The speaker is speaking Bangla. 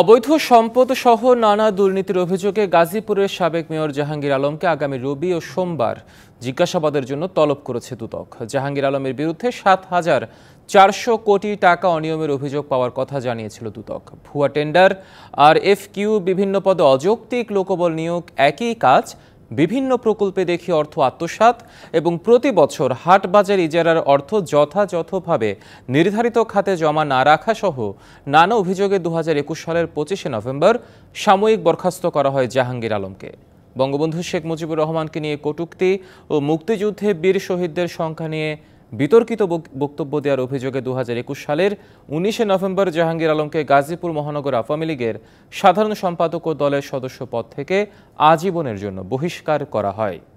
অবৈধ সম্পদ সহ নানা দুর্নীতির অভিযোগে গাজীপুরের সাবেক মেয়র জাহাঙ্গীর আলমকে আগামী রবি ও সোমবার জিজ্ঞাসাবাদের জন্য তলব করেছে দুদক জাহাঙ্গীর আলমের বিরুদ্ধে সাত হাজার চারশো কোটি টাকা অনিয়মের অভিযোগ পাওয়ার কথা জানিয়েছিল দুদক ভুয়া টেন্ডার আর এফ কিউ বিভিন্ন পদে অযৌক্তিক লোকবল নিয়োগ একই কাজ বিভিন্ন প্রকল্পে দেখি অর্থ আত্মসাত এবং প্রতি বছর হাট বাজার ইজারার অর্থ যথাযথভাবে নির্ধারিত খাতে জমা না রাখা সহ নানা অভিযোগে দু সালের পঁচিশে নভেম্বর সাময়িক বরখাস্ত করা হয় জাহাঙ্গীর আলমকে বঙ্গবন্ধু শেখ মুজিবুর রহমানকে নিয়ে কটুক্তি ও মুক্তিযুদ্ধে বীর শহীদদের সংখ্যা নিয়ে বিতর্কিত বক্তব্য দেওয়ার অভিযোগে দু সালের উনিশে নভেম্বর জাহাঙ্গীর আলমকে গাজীপুর মহানগর আওয়ামী লীগের সাধারণ সম্পাদক ও দলের সদস্য পদ থেকে আজীবনের জন্য বহিষ্কার করা হয়